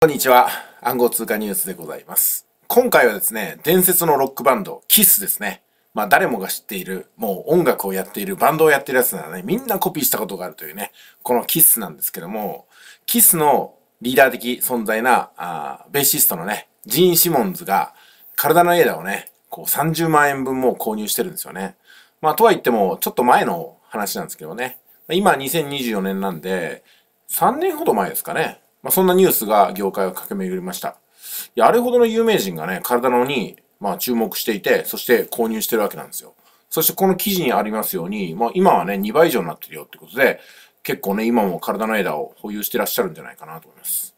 こんにちは。暗号通貨ニュースでございます。今回はですね、伝説のロックバンド、キスですね。まあ誰もが知っている、もう音楽をやっている、バンドをやってるやつならね、みんなコピーしたことがあるというね、このキスなんですけども、キスのリーダー的存在な、あベーシストのね、ジーン・シモンズが、体のエーダをね、こう30万円分も購入してるんですよね。まあとは言っても、ちょっと前の話なんですけどね。今2024年なんで、3年ほど前ですかね。まあ、そんなニュースが業界を駆け巡りました。いや、あれほどの有名人がね、体のに、まあ、注目していて、そして購入してるわけなんですよ。そしてこの記事にありますように、まあ、今はね、2倍以上になってるよってことで、結構ね、今も体の枝を保有してらっしゃるんじゃないかなと思います。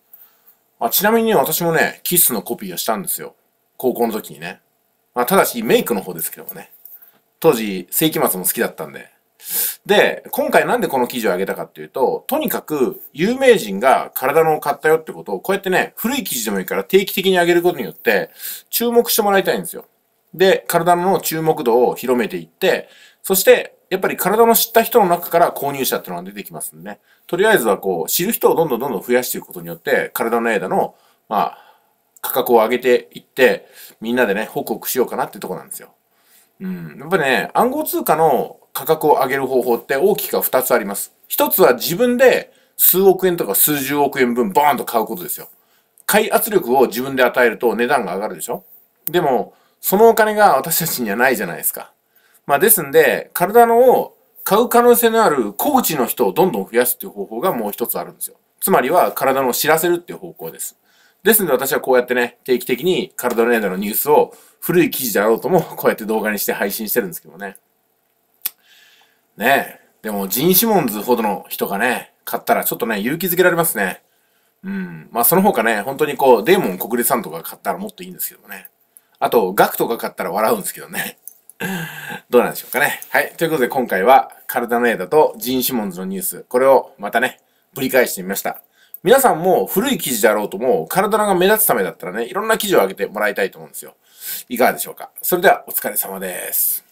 あちなみにね、私もね、キスのコピーをしたんですよ。高校の時にね。まあ、ただし、メイクの方ですけどもね。当時、世紀末も好きだったんで、で、今回なんでこの記事を上げたかっていうと、とにかく有名人が体のを買ったよってことを、こうやってね、古い記事でもいいから定期的に上げることによって、注目してもらいたいんですよ。で、体の注目度を広めていって、そして、やっぱり体の知った人の中から購入者っていうのが出てきますんでね。とりあえずはこう、知る人をどんどんどんどん増やしていくことによって、体の枝の、まあ、価格を上げていって、みんなでね、ホクホクしようかなってとこなんですよ。うん。やっぱりね、暗号通貨の価格を上げる方法って大きくは2つあります。1つは自分で数億円とか数十億円分バーンと買うことですよ。買い圧力を自分で与えると値段が上がるでしょでも、そのお金が私たちにはないじゃないですか。まあですんで、体のを買う可能性のある小口の人をどんどん増やすっていう方法がもう一つあるんですよ。つまりは体の知らせるっていう方向です。ですので私はこうやってね、定期的にカルドネードのニュースを古い記事であろうとも、こうやって動画にして配信してるんですけどね。ねえ。でも、ジン・シモンズほどの人がね、買ったらちょっとね、勇気づけられますね。うん。まあ、その他ね、本当にこう、デーモン国立さんとか買ったらもっといいんですけどね。あと、ガクとか買ったら笑うんですけどね。どうなんでしょうかね。はい。ということで今回は、カルダネーダとジン・シモンズのニュース、これをまたね、ぶり返してみました。皆さんも古い記事であろうとも、体が目立つためだったらね、いろんな記事を上げてもらいたいと思うんですよ。いかがでしょうかそれではお疲れ様です。